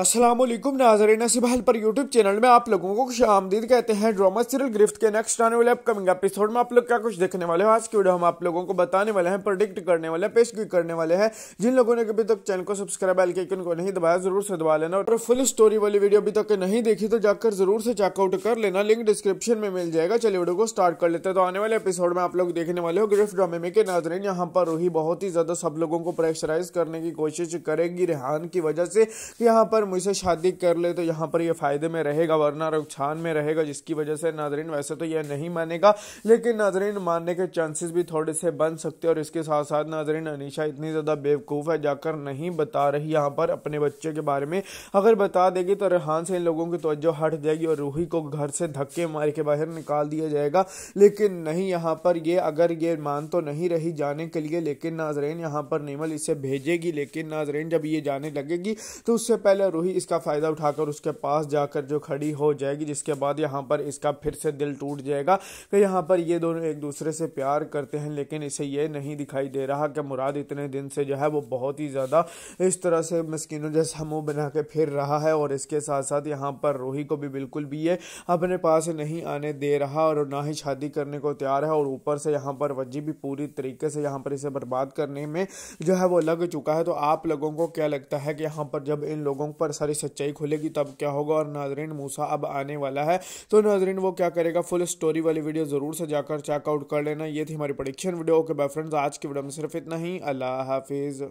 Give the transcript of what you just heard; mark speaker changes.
Speaker 1: असलम नाजर सिबहल पर YouTube channel में आप लोगों को खुश आमदीद कहते हैं ड्रामा सीरियल ग्रिफ्ट के नेक्स्ट आने वाले अपकमिंग एपिसोड में आप लोग क्या कुछ देखने वाले हो आज की वीडियो हम आप लोगों को बताने वाले हैं प्रोडिक्ट करने वाले हैं पेशगी करने वाले हैं जिन लोगों ने अभी तक चैनल को सब्सक्राइब बेल के को नहीं दबाया जरूर से दबा लेना और फुल स्टोरी वाली वीडियो अभी तक नहीं देखी तो जाकर जरूर से चेकआउट कर लेना लिंक डिस्क्रिप्शन में मिल जाएगा चलिए वीडियो को स्टार्ट कर लेते हैं तो आने वाले एपिसोड में आप लोग देखने वाले हो ग्रिफ्ट ड्रामे में के नाजरीन यहाँ पर रूही बहुत ही ज्यादा सब लोगों को प्रेशराइज करने की कोशिश करेगी रेहान की वजह से यहाँ पर मुझसे शादी कर ले तो यहाँ पर ये फ़ायदे में रहेगा वरना रुखसान में रहेगा जिसकी वजह से नाजरीन वैसे तो यह नहीं मानेगा लेकिन नाजरीन मानने के चांसेस भी थोड़े से बन सकते और इसके साथ साथ नाजरीन अनिशा इतनी ज़्यादा बेवकूफ़ है जाकर नहीं बता रही यहाँ पर अपने बच्चे के बारे में अगर बता देगी तो रेहान से इन लोगों की तोज्जो हट जाएगी और रूही को घर से धक्के मार के बाहर निकाल दिया जाएगा लेकिन नहीं यहाँ पर ये अगर ये मान तो नहीं रही जाने के लिए लेकिन नाजरीन यहाँ पर नेमल इसे भेजेगी लेकिन नाजरीन जब ये जाने लगेगी तो उससे पहले तो ही इसका फ़ायदा उठाकर उसके पास जाकर जो खड़ी हो जाएगी जिसके बाद यहाँ पर इसका फिर से दिल टूट जाएगा कि यहाँ पर ये दोनों एक दूसरे से प्यार करते हैं लेकिन इसे ये नहीं दिखाई दे रहा कि मुराद इतने दिन से जो है वो बहुत ही ज़्यादा इस तरह से मस्किनों जैसा मुँह बना के फिर रहा है और इसके साथ साथ यहाँ पर रूही को भी बिल्कुल भी ये अपने पास नहीं आने दे रहा और ना ही शादी करने को तैयार है और ऊपर से यहाँ पर वजी भी पूरी तरीके से यहाँ पर इसे बर्बाद करने में जो है वो लग चुका है तो आप लोगों को क्या लगता है कि यहाँ पर जब इन लोगों पर सारी सच्चाई खुलेगी तब क्या होगा और नाजरीन मूसा अब आने वाला है तो नाजरीन वो क्या करेगा फुल स्टोरी वाली वीडियो ज़रूर से जाकर चेकआउट कर लेना ये थी हमारी प्रडिक्शन वीडियो के बाय फ्रेंड्स आज की वीडियो में सिर्फ इतना ही अल्लाह हाफिज़